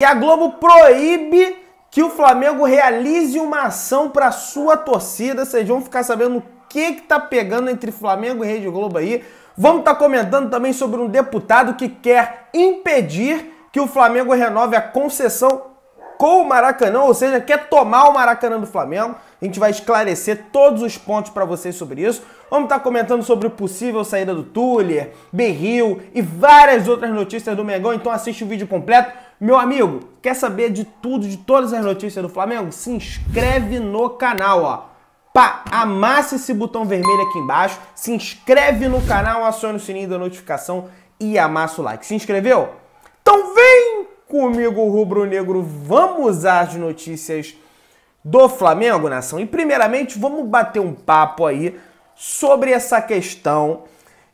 E a Globo proíbe que o Flamengo realize uma ação para sua torcida. Vocês vão ficar sabendo o que que tá pegando entre Flamengo e Rede Globo aí. Vamos estar tá comentando também sobre um deputado que quer impedir que o Flamengo renove a concessão com o Maracanã, ou seja, quer tomar o Maracanã do Flamengo. A gente vai esclarecer todos os pontos para vocês sobre isso. Vamos estar tá comentando sobre o possível saída do Tuller, Berril e várias outras notícias do Mengão. Então assiste o vídeo completo meu amigo, quer saber de tudo, de todas as notícias do Flamengo? Se inscreve no canal, ó. Pá, amasse esse botão vermelho aqui embaixo, se inscreve no canal, aciona o sininho da notificação e amassa o like. Se inscreveu? Então vem comigo, rubro-negro, vamos às notícias do Flamengo, nação. E primeiramente, vamos bater um papo aí sobre essa questão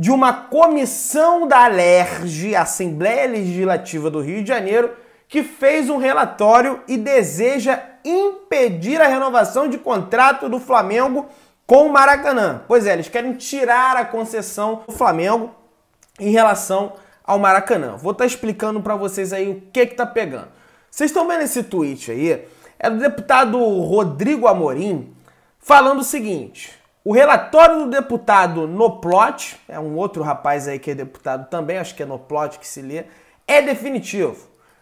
de uma comissão da Alerj, Assembleia Legislativa do Rio de Janeiro, que fez um relatório e deseja impedir a renovação de contrato do Flamengo com o Maracanã. Pois é, eles querem tirar a concessão do Flamengo em relação ao Maracanã. Vou estar tá explicando para vocês aí o que que tá pegando. Vocês estão vendo esse tweet aí? É do deputado Rodrigo Amorim falando o seguinte: o relatório do deputado Noplot, é um outro rapaz aí que é deputado também, acho que é Noplot que se lê, é definitivo,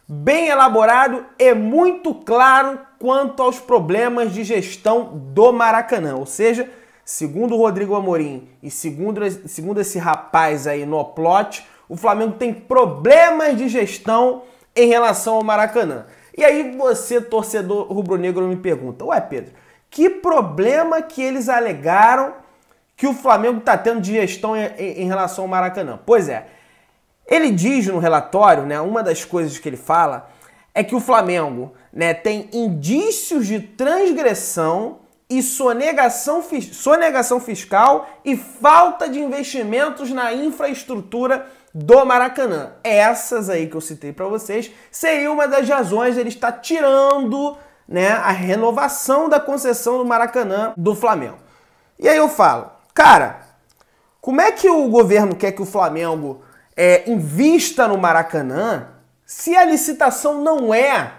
bem elaborado e muito claro quanto aos problemas de gestão do Maracanã. Ou seja, segundo o Rodrigo Amorim e segundo, segundo esse rapaz aí Noplot, o Flamengo tem problemas de gestão em relação ao Maracanã. E aí você, torcedor rubro-negro, me pergunta, ué Pedro, que problema que eles alegaram que o Flamengo está tendo de gestão em, em, relação ao Maracanã? Pois é, ele diz no relatório, né, uma das coisas que ele fala é que o Flamengo né, tem indícios de transgressão e sonegação, sonegação fiscal e falta de investimentos na infraestrutura do Maracanã. Essas aí que eu citei para vocês seria uma das razões ele está tirando né, a renovação da concessão do Maracanã do Flamengo. E aí eu falo, cara, como é que o governo quer que o Flamengo é, invista no Maracanã se a licitação não é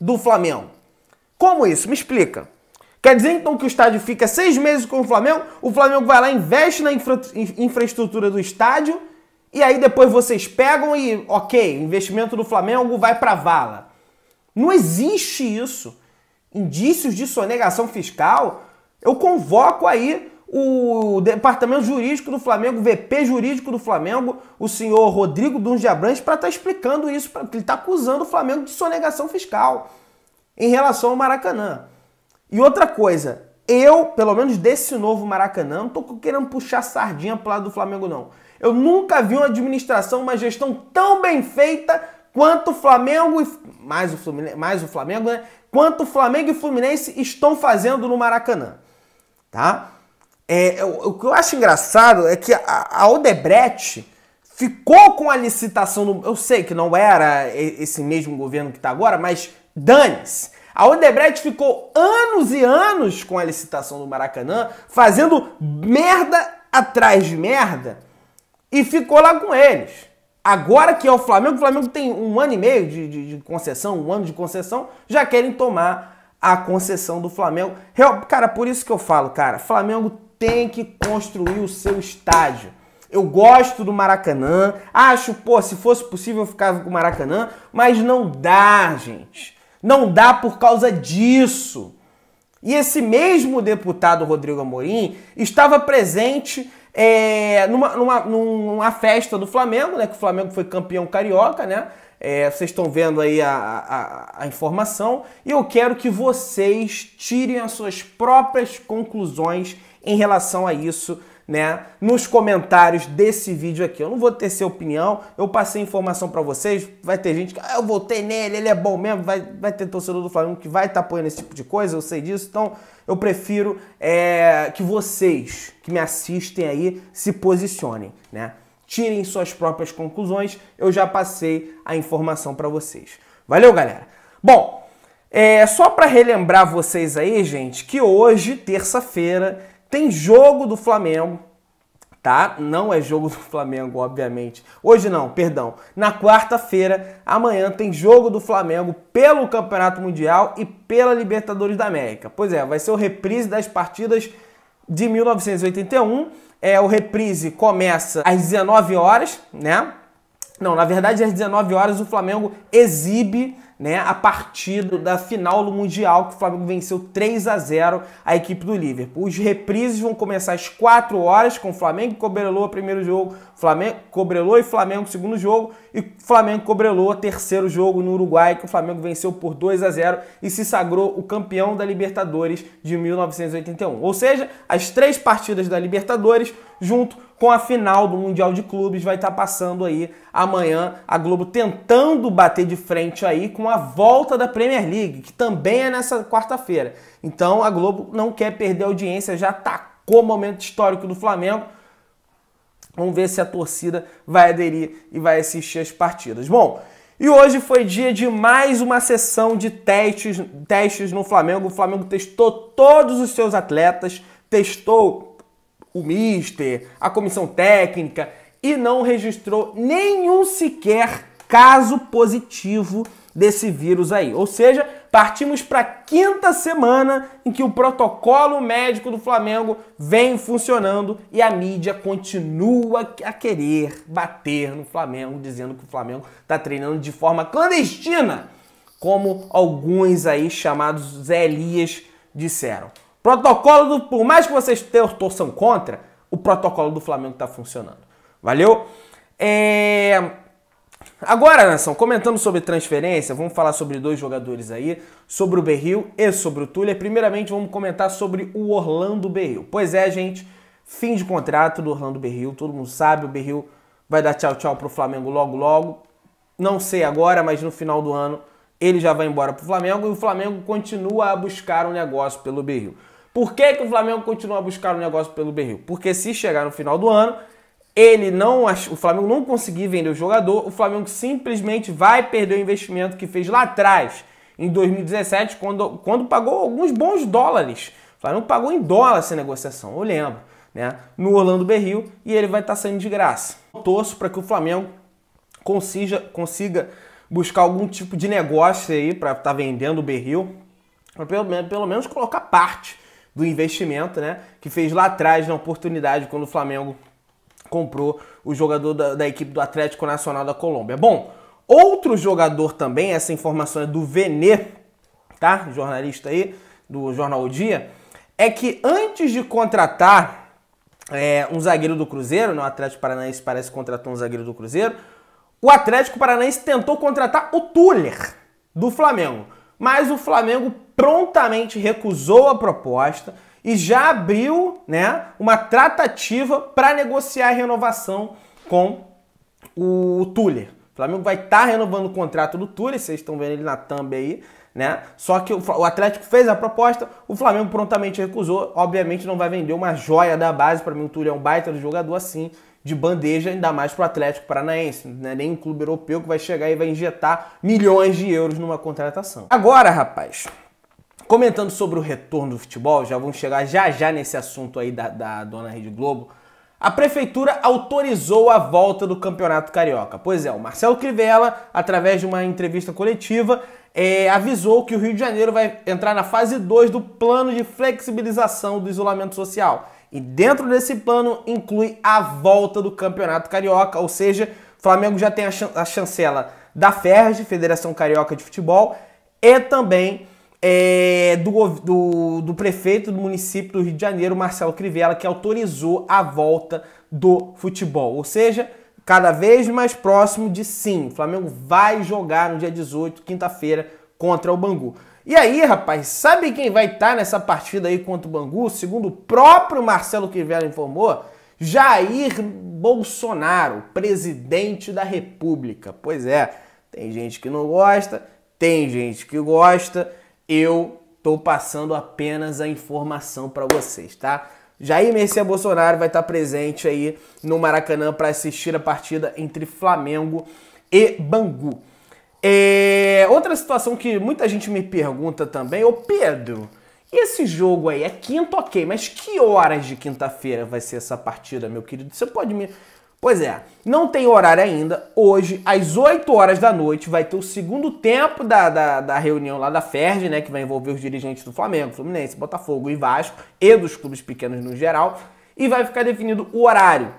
do Flamengo? Como isso? Me explica. Quer dizer então que o estádio fica seis meses com o Flamengo, o Flamengo vai lá, investe na infra infraestrutura do estádio e aí depois vocês pegam e, ok, investimento do Flamengo vai para vala. Não existe isso. Indícios de sonegação fiscal, eu convoco aí o departamento jurídico do Flamengo, o VP jurídico do Flamengo, o senhor Rodrigo Duns de Abrantes, para estar tá explicando isso, pra, ele está acusando o Flamengo de sonegação fiscal em relação ao Maracanã. E outra coisa, eu, pelo menos desse novo Maracanã, não estou querendo puxar sardinha para lado do Flamengo, não. Eu nunca vi uma administração, uma gestão tão bem feita quanto Flamengo e mais o Flamengo, mais o Flamengo, né? Quanto Flamengo e Fluminense estão fazendo no Maracanã, tá? É, é, o, o que eu acho engraçado é que a, a Odebrecht ficou com a licitação no, eu sei que não era esse mesmo governo que está agora, mas dane-se. A Odebrecht ficou anos e anos com a licitação do Maracanã, fazendo merda atrás de merda, e ficou lá com eles. Agora que é o Flamengo, o Flamengo tem um ano e meio de, de, de concessão, um ano de concessão, já querem tomar a concessão do Flamengo. Real, cara, por isso que eu falo, cara, Flamengo tem que construir o seu estádio. Eu gosto do Maracanã, acho, pô, se fosse possível eu ficava com o Maracanã, mas não dá, gente. Não dá por causa disso. E esse mesmo deputado Rodrigo Amorim estava presente é, numa, numa, numa festa do Flamengo, né? Que o Flamengo foi campeão carioca, né? É, vocês estão vendo aí a, a, a, informação e eu quero que vocês tirem as suas próprias conclusões em relação a isso né, nos comentários desse vídeo aqui. Eu não vou ter sua opinião, eu passei informação para vocês, vai ter gente que ah, eu votei nele, ele é bom mesmo, vai, vai ter torcedor do Flamengo que vai estar tá apoiando esse tipo de coisa, eu sei disso, então eu prefiro é, que vocês que me assistem aí se posicionem, né? Tirem suas próprias conclusões, eu já passei a informação para vocês. Valeu, galera. Bom, é só para relembrar vocês aí, gente, que hoje, terça-feira, tem jogo do Flamengo, tá? Não é jogo do Flamengo, obviamente. Hoje não, perdão. Na quarta-feira, amanhã, tem jogo do Flamengo pelo Campeonato Mundial e pela Libertadores da América. Pois é, vai ser o reprise das partidas de 1981. É, o reprise começa às 19 horas, né? Não, na verdade, às 19 horas o Flamengo exibe né, a partir da final do Mundial, que o Flamengo venceu 3 a 0 a equipe do Liverpool. Os reprises vão começar às 4 horas, com Flamengo e Cobreloa, primeiro jogo, Flamengo, Cobreloa e Flamengo, segundo jogo, e Flamengo e Cobreloa, terceiro jogo no Uruguai, que o Flamengo venceu por 2 a 0 e se sagrou o campeão da Libertadores de 1981. Ou seja, as três partidas da Libertadores, junto com a final do Mundial de Clubes, vai estar passando aí amanhã, a Globo tentando bater de frente aí com com a volta da Premier League, que também é nessa quarta-feira. Então a Globo não quer perder a audiência, já atacou o momento histórico do Flamengo. Vamos ver se a torcida vai aderir e vai assistir as partidas. Bom, e hoje foi dia de mais uma sessão de testes, testes no Flamengo. O Flamengo testou todos os seus atletas, testou o mister, a comissão técnica e não registrou nenhum sequer caso positivo desse vírus aí. Ou seja, partimos para a quinta semana em que o protocolo médico do Flamengo vem funcionando e a mídia continua a querer bater no Flamengo, dizendo que o Flamengo está treinando de forma clandestina, como alguns aí chamados Zé Elias disseram. Protocolo do, por mais que vocês torçam contra, o protocolo do Flamengo está funcionando. Valeu? É... Agora, nação, comentando sobre transferência, vamos falar sobre dois jogadores aí, sobre o Berril e sobre o Tuller. Primeiramente, vamos comentar sobre o Orlando Berril. Pois é, gente, fim de contrato do Orlando Berril, todo mundo sabe, o Berril vai dar tchau tchau pro Flamengo logo logo. Não sei agora, mas no final do ano ele já vai embora pro Flamengo e o Flamengo continua a buscar um negócio pelo Berril. Por que, que o Flamengo continua a buscar um negócio pelo Berril? Porque se chegar no final do ano, ele não, o Flamengo não conseguir vender o jogador, o Flamengo simplesmente vai perder o investimento que fez lá atrás, em 2017, quando, quando pagou alguns bons dólares. O Flamengo pagou em dólar essa negociação, eu lembro, né? No Orlando Berril e ele vai estar tá saindo de graça. Eu torço para que o Flamengo consiga, consiga buscar algum tipo de negócio aí para estar tá vendendo o Berril, para pelo, pelo menos colocar parte do investimento, né, que fez lá atrás na oportunidade quando o Flamengo comprou o jogador da, da equipe do Atlético Nacional da Colômbia. Bom, outro jogador também, essa informação é do Venê, tá? Jornalista aí do Jornal o Dia, é que antes de contratar é, um zagueiro do Cruzeiro, no né, Atlético Paranaense parece que contratou um zagueiro do Cruzeiro, o Atlético Paranaense tentou contratar o Tuller do Flamengo, mas o Flamengo prontamente recusou a proposta e já abriu né, uma tratativa para negociar a renovação com o Tuller. O Flamengo vai estar tá renovando o contrato do Tuller, vocês estão vendo ele na thumb aí, né? Só que o Atlético fez a proposta, o Flamengo prontamente recusou. Obviamente não vai vender uma joia da base, para mim o Túlio é um baita de jogador assim, de bandeja, ainda mais para o Atlético Paranaense. Né? Nem um clube europeu que vai chegar e vai injetar milhões de euros numa contratação. Agora, rapaz, Comentando sobre o retorno do futebol, já vamos chegar já já nesse assunto aí da, da dona Rede Globo. A prefeitura autorizou a volta do Campeonato Carioca. Pois é, o Marcelo Crivella, através de uma entrevista coletiva, é, avisou que o Rio de Janeiro vai entrar na fase 2 do plano de flexibilização do isolamento social. E dentro desse plano inclui a volta do Campeonato Carioca, ou seja, o Flamengo já tem a, chan a chancela da FERJ, Federação Carioca de Futebol, e também é, do, do, do, prefeito do município do Rio de Janeiro, Marcelo Crivella, que autorizou a volta do futebol. Ou seja, cada vez mais próximo de sim. O Flamengo vai jogar no dia 18, quinta-feira, contra o Bangu. E aí, rapaz, sabe quem vai estar tá nessa partida aí contra o Bangu? Segundo o próprio Marcelo Crivella informou, Jair Bolsonaro, presidente da República. Pois é, tem gente que não gosta, tem gente que gosta. Eu estou passando apenas a informação para vocês, tá? Jair Messias Bolsonaro vai estar tá presente aí no Maracanã para assistir a partida entre Flamengo e Bangu. É... Outra situação que muita gente me pergunta também, ô Pedro, esse jogo aí é quinta, ok, mas que horas de quinta-feira vai ser essa partida, meu querido? Você pode me Pois é, não tem horário ainda. Hoje, às 8 horas da noite, vai ter o segundo tempo da, da, da reunião lá da FERJ, né? Que vai envolver os dirigentes do Flamengo, Fluminense, Botafogo e Vasco e dos clubes pequenos no geral. E vai ficar definido o horário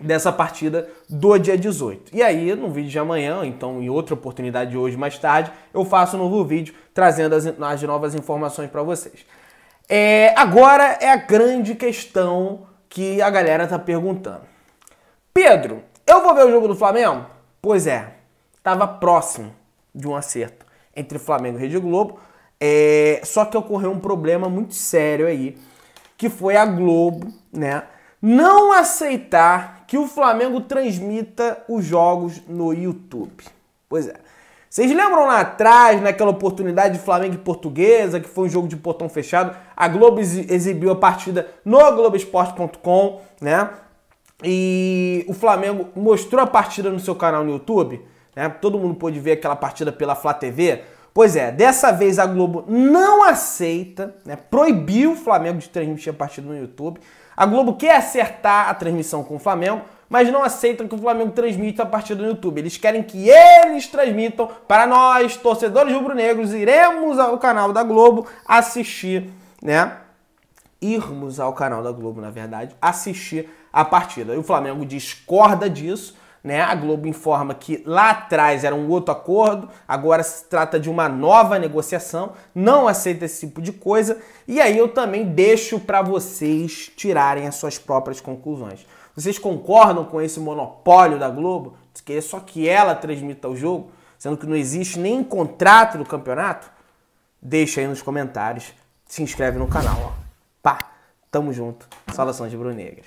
dessa partida do dia 18. E aí, no vídeo de amanhã, então em outra oportunidade de hoje mais tarde, eu faço um novo vídeo trazendo as, as novas informações para vocês. É, agora é a grande questão que a galera tá perguntando. Pedro, eu vou ver o jogo do Flamengo? Pois é, estava próximo de um acerto entre Flamengo e Rede Globo, é, só que ocorreu um problema muito sério aí, que foi a Globo, né, não aceitar que o Flamengo transmita os jogos no YouTube. Pois é. Vocês lembram lá atrás, naquela oportunidade de Flamengo e Portuguesa, que foi um jogo de portão fechado? A Globo exibiu a partida no Globoesporte.com, né? E o Flamengo mostrou a partida no seu canal no YouTube, né? Todo mundo pôde ver aquela partida pela Flá TV. Pois é, dessa vez a Globo não aceita, né? Proibiu o Flamengo de transmitir a partida no YouTube. A Globo quer acertar a transmissão com o Flamengo, mas não aceitam que o Flamengo transmita a partida no YouTube. Eles querem que eles transmitam para nós, torcedores rubro-negros, iremos ao canal da Globo assistir, né? Irmos ao canal da Globo, na verdade, assistir a partida. E o Flamengo discorda disso, né? A Globo informa que lá atrás era um outro acordo, agora se trata de uma nova negociação, não aceita esse tipo de coisa, e aí eu também deixo para vocês tirarem as suas próprias conclusões. Vocês concordam com esse monopólio da Globo? Que é só que ela transmita o jogo, sendo que não existe nem contrato do campeonato? Deixa aí nos comentários, se inscreve no canal, ó. Pá, tamo junto. Saudações de Brunegras.